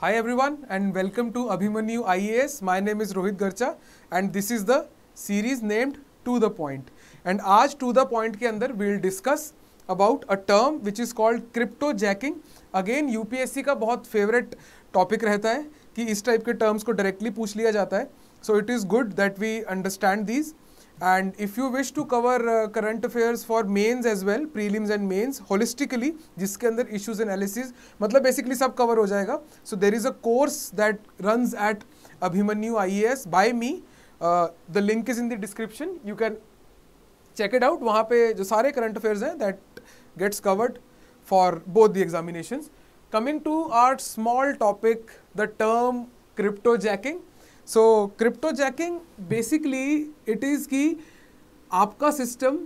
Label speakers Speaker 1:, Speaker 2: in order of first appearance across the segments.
Speaker 1: Hi everyone and welcome to Abhimanyu IAS my name is Rohit Garcha and this is the series named to the point and आज to the point के अंदर we will discuss about a term which is called crypto jacking again UPSC का बहुत favourite topic रहता है कि इस type के टर्म्स को डायरेक्टली पूछ लिया जाता है so it is good that we understand these And if you wish to cover uh, current affairs for mains as well, prelims and mains holistically, jiske andar issues and analysis, matlab basically sab cover ho jayega So there is a course that runs at Abhimanyu IAS by me. Uh, the link is in the description. You can check it out. wahan pe jo sare current affairs hain that gets covered for both the examinations. Coming to our small topic, the term crypto jacking so crypto jacking basically it is कि आपका system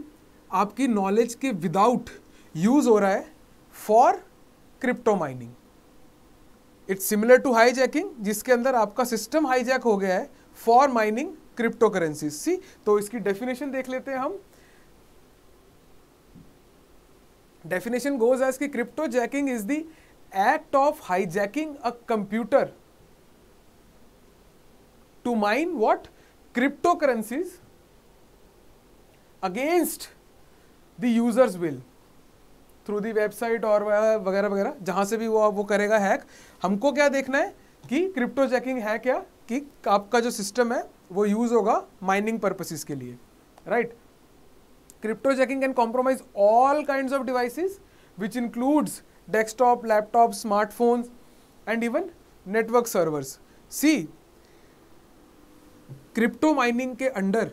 Speaker 1: आपकी knowledge के without use हो रहा है for crypto mining it's similar to hijacking जिसके अंदर आपका सिस्टम हाई जैक हो गया है for mining crypto currency see तो इसकी डेफिनेशन देख लेते हैं हम डेफिनेशन गोज एज कि crypto jacking is the act of hijacking a computer to mine what? Cryptocurrencies against the user's will. Through the website और वगैरह वगैरह जहां से भी वो वो करेगा हैक हमको क्या देखना है कि क्रिप्टो चेकिंग है क्या कि आपका जो सिस्टम है वो यूज़ होगा माइनिंग पर्पसेस के लिए right crypto jacking can compromise all kind of devices which includes desktop laptop smartphones and even network servers see crypto mining के अंडर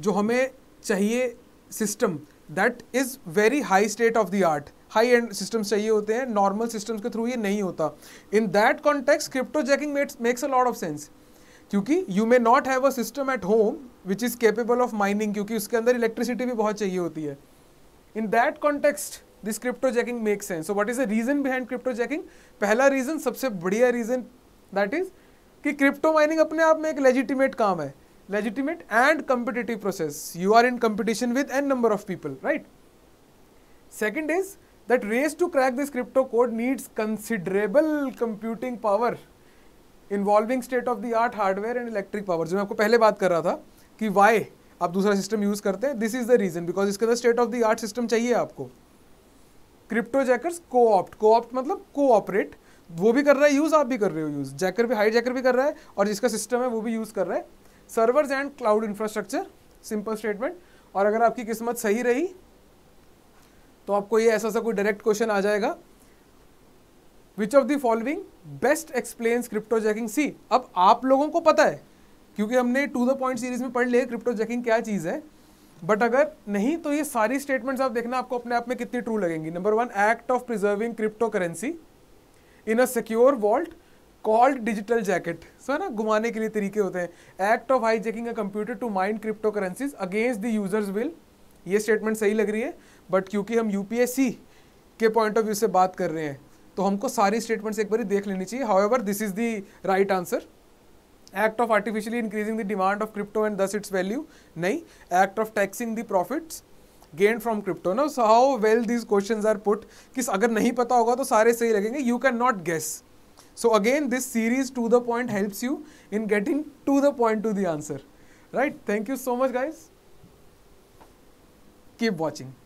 Speaker 1: जो हमें चाहिए system that is very high state of the art high end systems चाहिए होते हैं normal systems के through ये नहीं होता in that context crypto jacking makes a lot of sense क्योंकि you may not have a system at home which is capable of mining क्योंकि उसके अंदर इलेक्ट्रिसिटी भी बहुत चाहिए होती है in that context this crypto jacking makes sense so what is a reason behind crypto jacking पहला रीज़न सबसे बढ़िया रीज़न दैट इज़ कि क्रिप्टो माइनिंग अपने आप में एक लेजिटिमेट काम है legitimate and competitive process you are in competition with an number of people right second is that race to crack this crypto code needs considerable computing power involving state of the art hardware and electric power जो मैं आपको पहले बात कर रहा था कि Y आप दूसरा सिस्टम यूज़ करते हैं this is the reason because इसके अंदर state of the art system चाहिए आपको crypto jackers co-opt co-opt मतलब को ऑपरेट वो भी कर रहा है यूज़ आप भी कर रहे हो यूज़ जैकर भी हाई जैकर भी कर रहा है और जिसका सिस्टम है वो भी यूज़ कर रहा है servers and cloud infrastructure simple statement और अगर आपकी किस्मत सही रही तो आपको ये ऐसा सा कोई डायरेक्ट क्वेश्चन आ जाएगा which of the following best explain crypto jacking see अब आप लोगों को पता है क्योंकि हमने टू द पॉइंट सीरीज में पढ़ लिया क्रिप्टो जैकिंग क्या चीज़ है बट अगर नहीं तो ये सारी स्टेटमेंट्स आप देखना आपको अपने आप में कितनी ट्रू लगेंगी number one act of preserving crypto currency in a secure vault called digital jacket so है ना घुमाने के लिए तरीके होते हैं act of hijacking a computer to mind crypto currencies against the user's will ये स्टेटमेंट सही लग रही है बट क्योंकि हम यू के पॉइंट ऑफ व्यू से बात कर रहे हैं तो हमको सारी स्टेटमेंट्स एक बार देख लेनी चाहिए however this is the right answer act of artificially increasing the demand of crypto and thus its value नहीं act of taxing the profits gain from crypto no so how well these question are put किस अगर नहीं पता होगा तो सारे सही लगेंगे you can not guess so again this series to the point helps you in getting to the point to the answer right thank you so much guys keep watching